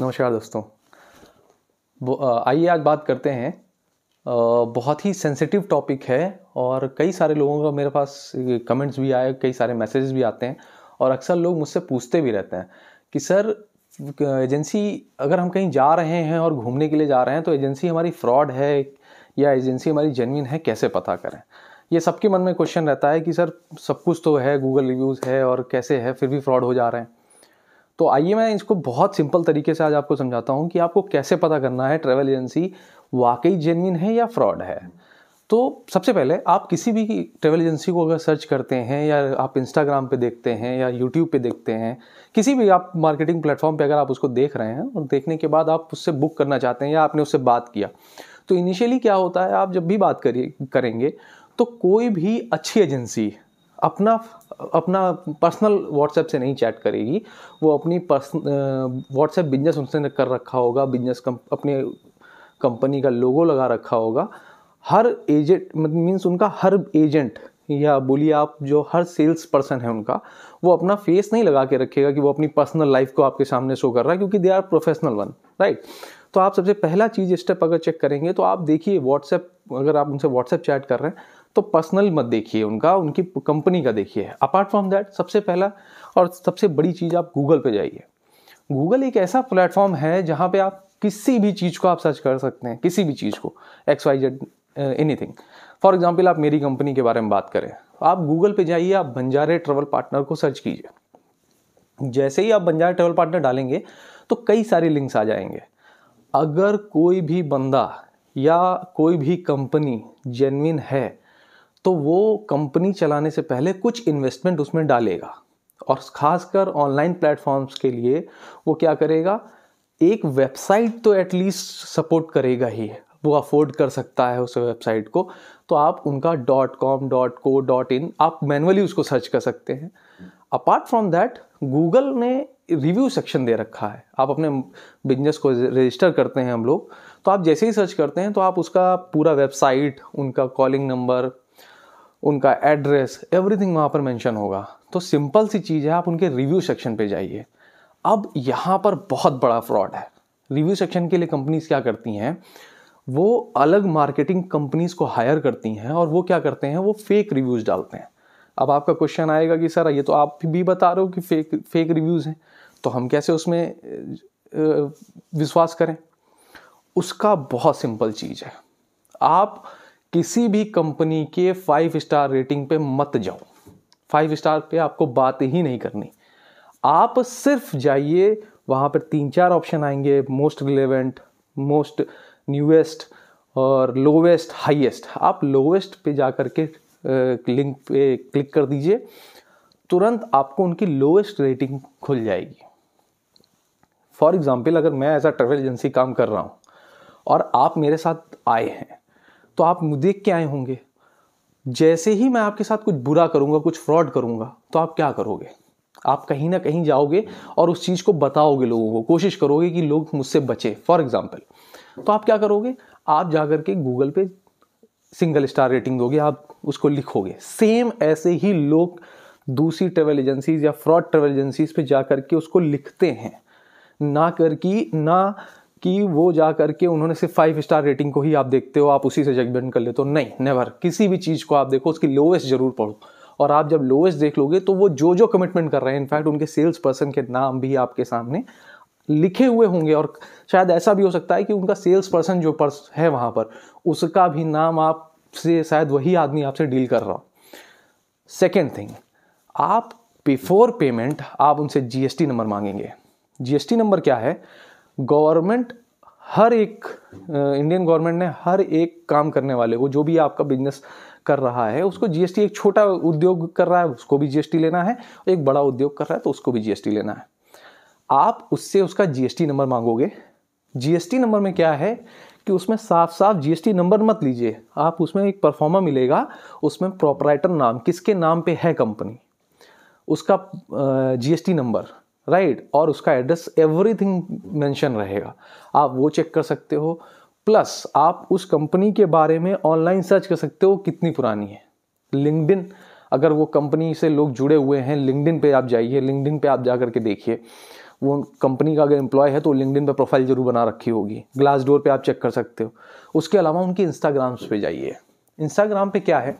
नमस्कार दोस्तों आइए आज बात करते हैं बहुत ही सेंसिटिव टॉपिक है और कई सारे लोगों का मेरे पास कमेंट्स भी आए कई सारे मैसेज भी आते हैं और अक्सर लोग मुझसे पूछते भी रहते हैं कि सर एजेंसी अगर हम कहीं जा रहे हैं और घूमने के लिए जा रहे हैं तो एजेंसी हमारी फ्रॉड है या एजेंसी हमारी जेनविन है कैसे पता करें ये सबके मन में क्वेश्चन रहता है कि सर सब कुछ तो है गूगल रिव्यूज़ है और कैसे है फिर भी फ्रॉड हो जा रहे हैं तो आइए मैं इसको बहुत सिंपल तरीके से आज आपको समझाता हूँ कि आपको कैसे पता करना है ट्रैवल एजेंसी वाकई जेनविन है या फ्रॉड है तो सबसे पहले आप किसी भी ट्रैवल एजेंसी को अगर सर्च करते हैं या आप इंस्टाग्राम पे देखते हैं या यूट्यूब पे देखते हैं किसी भी आप मार्केटिंग प्लेटफॉर्म पे अगर आप उसको देख रहे हैं और देखने के बाद आप उससे बुक करना चाहते हैं या आपने उससे बात किया तो इनिशियली क्या होता है आप जब भी बात करिए करेंगे तो कोई भी अच्छी एजेंसी अपना अपना पर्सनल व्हाट्सएप से नहीं चैट करेगी वो अपनी पर्सन व्हाट्सएप बिजनेस उसने कर रखा होगा बिजनेस कम अपने कंपनी का लोगो लगा रखा होगा हर एजेंट मीन्स उनका हर एजेंट या बोलिए आप जो हर सेल्स पर्सन है उनका वो अपना फेस नहीं लगा के रखेगा कि वो अपनी पर्सनल लाइफ को आपके सामने शो कर रहा है क्योंकि they are professional one right तो आप सबसे पहला चीज़ स्टेप अगर चेक करेंगे तो आप देखिए व्हाट्सएप अगर आप उनसे व्हाट्सएप चैट कर रहे हैं तो पर्सनल मत देखिए उनका उनकी कंपनी का देखिए अपार्ट फ्रॉम दैट सबसे पहला और सबसे बड़ी चीज़ आप गूगल पे जाइए गूगल एक ऐसा प्लेटफॉर्म है जहाँ पे आप किसी भी चीज़ को आप सर्च कर सकते हैं किसी भी चीज़ को X Y Z anything for example आप मेरी कंपनी के बारे में बात करें आप गूगल पे जाइए आप बंजारे ट्रेवल पार्टनर को सर्च कीजिए जैसे ही आप बंजारे ट्रेवल पार्टनर डालेंगे तो कई सारे लिंक्स आ जाएंगे अगर कोई भी बंदा या कोई भी कंपनी जेनविन है तो वो कंपनी चलाने से पहले कुछ इन्वेस्टमेंट उसमें डालेगा और खासकर ऑनलाइन प्लेटफॉर्म्स के लिए वो क्या करेगा एक वेबसाइट तो एटलीस्ट सपोर्ट करेगा ही वो अफोर्ड कर सकता है उस वेबसाइट को तो आप उनका dot com dot co dot in आप मैनुअली उसको सर्च कर सकते हैं अपार्ट फ्रॉम दैट गूगल ने रिव्यू सेक्शन दे रखा है आप अपने बिजनेस को रजिस्टर करते हैं हम लोग तो आप जैसे ही सर्च करते हैं तो आप उसका पूरा वेबसाइट उनका कॉलिंग नंबर उनका एड्रेस एवरीथिंग वहाँ पर मेंशन होगा तो सिंपल सी चीज़ है आप उनके रिव्यू सेक्शन पे जाइए अब यहाँ पर बहुत बड़ा फ्रॉड है रिव्यू सेक्शन के लिए कंपनीज क्या करती हैं वो अलग मार्केटिंग कंपनीज को हायर करती हैं और वो क्या करते हैं वो फेक रिव्यूज़ डालते हैं अब आपका क्वेश्चन आएगा कि सर ये तो आप भी बता रहे हो कि फेक फेक रिव्यूज़ हैं तो हम कैसे उसमें विश्वास करें उसका बहुत सिंपल चीज़ है आप किसी भी कंपनी के फाइव स्टार रेटिंग पे मत जाओ फाइव स्टार पे आपको बात ही नहीं करनी आप सिर्फ जाइए वहाँ पर तीन चार ऑप्शन आएंगे मोस्ट रिलेवेंट मोस्ट न्यूएस्ट और लोवेस्ट हाईएस्ट आप लोवेस्ट पे जा कर के लिंक पे क्लिक कर दीजिए तुरंत आपको उनकी लोवेस्ट रेटिंग खुल जाएगी फॉर एग्ज़ाम्पल अगर मैं एज ट्रेवल एजेंसी काम कर रहा हूँ और आप मेरे साथ आए हैं तो आप देख के आए होंगे जैसे ही मैं आपके साथ कुछ बुरा करूंगा कुछ फ्रॉड करूंगा तो आप क्या करोगे आप कहीं ना कहीं जाओगे और उस चीज़ को बताओगे लोगों को कोशिश करोगे कि लोग मुझसे बचे फॉर एग्जाम्पल तो आप क्या करोगे आप जाकर के गूगल पे सिंगल स्टार रेटिंग दोगे आप उसको लिखोगे सेम ऐसे ही लोग दूसरी ट्रेवल एजेंसीज या फ्रॉड ट्रेवल एजेंसीज पे जाकर के उसको लिखते हैं ना कर ना कि वो जा करके उन्होंने सिर्फ फाइव स्टार रेटिंग को ही आप देखते हो आप उसी से जजमेंट कर लेते हो नहीं नेवर किसी भी चीज़ को आप देखो उसकी लोवेस्ट जरूर पढ़ो और आप जब लोएस्ट देख लोगे तो वो जो जो कमिटमेंट कर रहे हैं इनफैक्ट उनके सेल्स पर्सन के नाम भी आपके सामने लिखे हुए होंगे और शायद ऐसा भी हो सकता है कि उनका सेल्स पर्सन जो पर्स है वहाँ पर उसका भी नाम आपसे शायद वही आदमी आपसे डील कर रहा हो सेकेंड थिंग आप बिफोर पेमेंट आप उनसे जीएसटी नंबर मांगेंगे जीएसटी नंबर क्या है गवर्नमेंट हर एक इंडियन गवर्नमेंट ने हर एक काम करने वाले को जो भी आपका बिजनेस कर रहा है उसको जीएसटी एक छोटा उद्योग कर रहा है उसको भी जीएसटी लेना है एक बड़ा उद्योग कर रहा है तो उसको भी जीएसटी लेना है आप उससे उसका जीएसटी नंबर मांगोगे जीएसटी नंबर में क्या है कि उसमें साफ साफ जीएसटी नंबर मत लीजिए आप उसमें एक परफॉर्मा मिलेगा उसमें प्रोपराइटर नाम किसके नाम पे है कंपनी उसका जीएसटी नंबर राइट और उसका एड्रेस एवरीथिंग मेंशन रहेगा आप वो चेक कर सकते हो प्लस आप उस कंपनी के बारे में ऑनलाइन सर्च कर सकते हो कितनी पुरानी है लिंकडिन अगर वो कंपनी से लोग जुड़े हुए हैं लिंकडिन पे आप जाइए लिंकडिन पे आप जा करके देखिए वो कंपनी का अगर एम्प्लॉय है तो लिंकडिन पे प्रोफाइल जरूर बना रखी होगी ग्लास डोर पर आप चेक कर सकते हो उसके अलावा उनके इंस्टाग्राम्स पे जाइए इंस्टाग्राम पे क्या है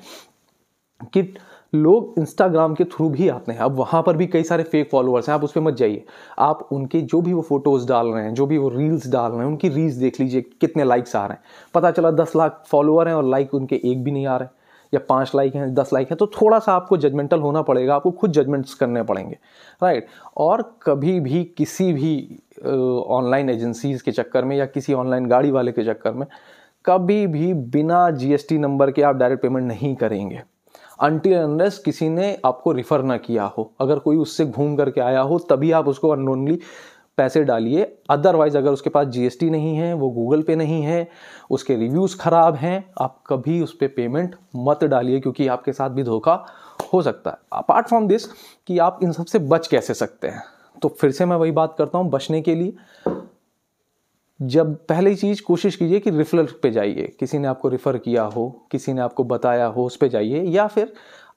कि लोग इंस्टाग्राम के थ्रू भी आते हैं अब वहाँ पर भी कई सारे फेक फॉलोअर्स हैं आप उस पर मत जाइए आप उनके जो भी वो फोटोज़ डाल रहे हैं जो भी वो रील्स डाल रहे हैं उनकी रील्स देख लीजिए कितने लाइक्स आ रहे हैं पता चला दस लाख फॉलोअर हैं और लाइक उनके एक भी नहीं आ रहे हैं या पाँच लाइक हैं दस लाइक हैं तो थोड़ा सा आपको जजमेंटल होना पड़ेगा आपको खुद जजमेंट्स करने पड़ेंगे राइट और कभी भी किसी भी ऑनलाइन एजेंसीज़ के चक्कर में या किसी ऑनलाइन गाड़ी वाले के चक्कर में कभी भी बिना जीएसटी नंबर के आप डायरेक्ट पेमेंट नहीं करेंगे अनटिल अनलेस किसी ने आपको रिफ़र ना किया हो अगर कोई उससे घूम करके आया हो तभी आप उसको अनोनली पैसे डालिए अदरवाइज़ अगर उसके पास जीएसटी नहीं है वो गूगल पे नहीं है उसके रिव्यूज़ ख़राब हैं आप कभी उस पर पे पेमेंट मत डालिए क्योंकि आपके साथ भी धोखा हो सकता है अपार्ट फ्रॉम दिस कि आप इन सबसे बच कैसे सकते हैं तो फिर से मैं वही बात करता हूँ बचने के लिए जब पहली चीज़ कोशिश कीजिए कि रिफरल पे जाइए किसी ने आपको रिफ़र किया हो किसी ने आपको बताया हो उस पर जाइए या फिर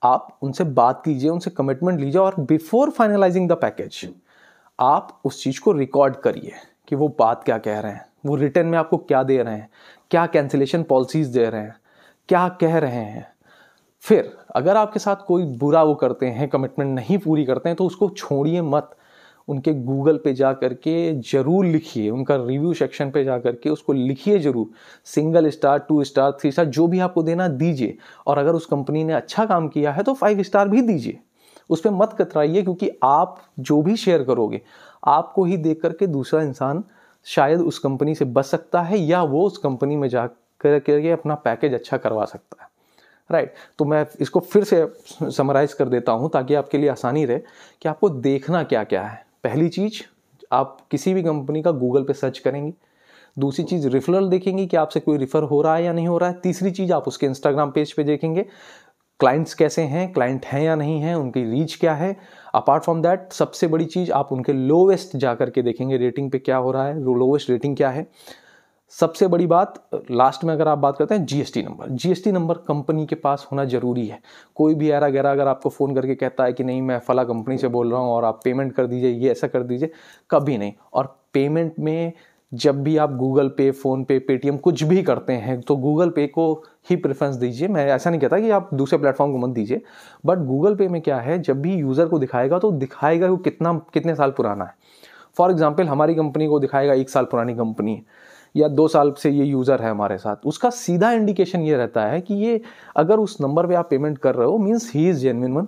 आप उनसे बात कीजिए उनसे कमिटमेंट लीजिए और बिफोर फाइनलाइजिंग द पैकेज आप उस चीज़ को रिकॉर्ड करिए कि वो बात क्या कह रहे हैं वो रिटर्न में आपको क्या दे रहे हैं क्या कैंसिलेशन पॉलिसीज़ दे रहे हैं क्या कह रहे हैं फिर अगर आपके साथ कोई बुरा वो करते हैं कमिटमेंट नहीं पूरी करते हैं तो उसको छोड़िए मत उनके गूगल पे जा करके ज़रूर लिखिए उनका रिव्यू सेक्शन पे जा करके उसको लिखिए ज़रूर single star two star three star जो भी आपको देना दीजिए और अगर उस कंपनी ने अच्छा काम किया है तो फाइव स्टार भी दीजिए उस पर मत कतराइए क्योंकि आप जो भी शेयर करोगे आपको ही देख करके दूसरा इंसान शायद उस कंपनी से बच सकता है या वो उस कंपनी में जा कर करके अपना पैकेज अच्छा करवा सकता है राइट right. तो मैं इसको फिर से समराइज़ कर देता हूँ ताकि आपके लिए आसानी रहे कि आपको देखना क्या क्या है पहली चीज़ आप किसी भी कंपनी का गूगल पे सर्च करेंगे दूसरी चीज़ रिफरल देखेंगे कि आपसे कोई रिफ़र हो रहा है या नहीं हो रहा है तीसरी चीज़ आप उसके इंस्टाग्राम पेज पे देखेंगे क्लाइंट्स कैसे हैं क्लाइंट हैं या नहीं हैं उनकी रीच क्या है अपार्ट फ्रॉम दैट सबसे बड़ी चीज़ आप उनके लोवेस्ट जा करके देखेंगे रेटिंग पे क्या हो रहा है लोवेस्ट रेटिंग क्या है सबसे बड़ी बात लास्ट में अगर आप बात करते हैं GST number GST number company के पास होना ज़रूरी है कोई भी ऐरा गैरा अगर आपको फ़ोन करके कहता है कि नहीं मैं फला कंपनी से बोल रहा हूँ और आप पेमेंट कर दीजिए ये ऐसा कर दीजिए कभी नहीं और पेमेंट में जब भी आप गूगल पे फ़ोन पे पेटीएम कुछ भी करते हैं तो गूगल पे को ही प्रेफरेंस दीजिए मैं ऐसा नहीं कहता कि आप दूसरे प्लेटफॉर्म को मत दीजिए बट गूगल पे में क्या है जब भी यूज़र को दिखाएगा तो दिखाएगा वो कितना कितने साल पुराना है फॉर एग्ज़ाम्पल हमारी कंपनी को दिखाएगा एक साल पुरानी कंपनी है या दो साल से ये यूज़र है हमारे साथ उसका सीधा इंडिकेशन ये रहता है कि ये अगर उस नंबर पे आप पेमेंट कर रहे हो means he is genuine one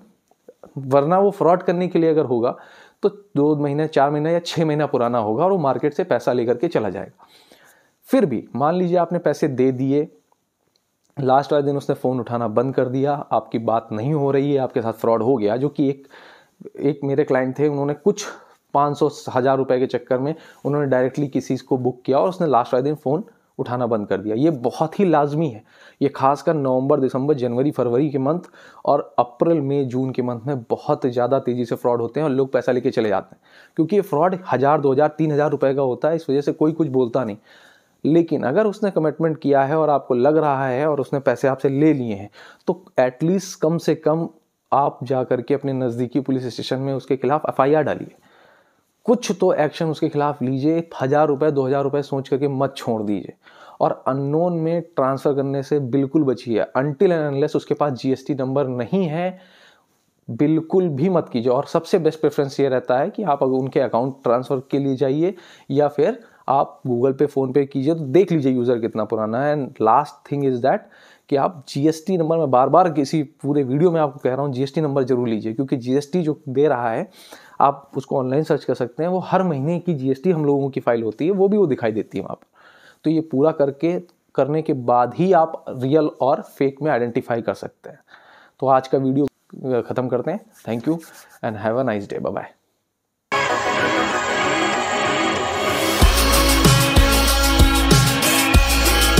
वरना वो फ्रॉड करने के लिए अगर होगा तो दो महीने चार महीना या छः महीना पुराना होगा और वो मार्केट से पैसा लेकर के चला जाएगा फिर भी मान लीजिए आपने पैसे दे दिए लास्ट वाले दिन उसने फ़ोन उठाना बंद कर दिया आपकी बात नहीं हो रही है आपके साथ फ्रॉड हो गया जो कि एक एक मेरे क्लाइंट थे उन्होंने कुछ पाँच सौ हज़ार रुपये के चक्कर में उन्होंने डायरेक्टली किसी को बुक किया और उसने लास्ट वाले दिन फ़ोन उठाना बंद कर दिया ये बहुत ही लाजमी है ये खासकर नवंबर दिसंबर जनवरी फरवरी के मंथ और अप्रैल मई जून के मंथ में बहुत ज़्यादा तेज़ी से फ्रॉड होते हैं और लोग पैसा लेके चले जाते हैं क्योंकि ये फ्रॉड हज़ार दो हज़ार तीन हज़ार रुपये का होता है इस वजह से कोई कुछ बोलता नहीं लेकिन अगर उसने कमिटमेंट किया है और आपको लग रहा है और उसने पैसे आपसे ले लिए हैं तो एटलीस्ट कम से कम आप जा करके अपने नज़दीकी पुलिस स्टेशन में उसके खिलाफ़ एफ डालिए कुछ तो एक्शन उसके खिलाफ लीजिए हज़ार रुपए दो हज़ार रुपये सोच करके मत छोड़ दीजिए और अननोन में ट्रांसफ़र करने से बिल्कुल बचिए अनटिल एंड अनलेस उसके पास जीएसटी नंबर नहीं है बिल्कुल भी मत कीजिए और सबसे बेस्ट प्रेफरेंस ये रहता है कि आप अगर उनके अकाउंट ट्रांसफ़र के लिए जाइए या फिर आप गूगल पे फ़ोन पे कीजिए तो देख लीजिए यूज़र कितना पुराना है and last thing is that कि आप जीएसटी नंबर मैं बार बार किसी पूरे वीडियो में आपको कह रहा हूँ जीएसटी नंबर जरूर लीजिए क्योंकि जीएसटी जो दे रहा है आप उसको ऑनलाइन सर्च कर सकते हैं वो हर महीने की जीएसटी हम लोगों की फाइल होती है वो भी वो दिखाई देती है वहाँ पर तो ये पूरा करके करने के बाद ही आप रियल और फेक में आइडेंटिफाई कर सकते हैं तो आज का वीडियो ख़त्म करते हैं thank you and have a nice day bye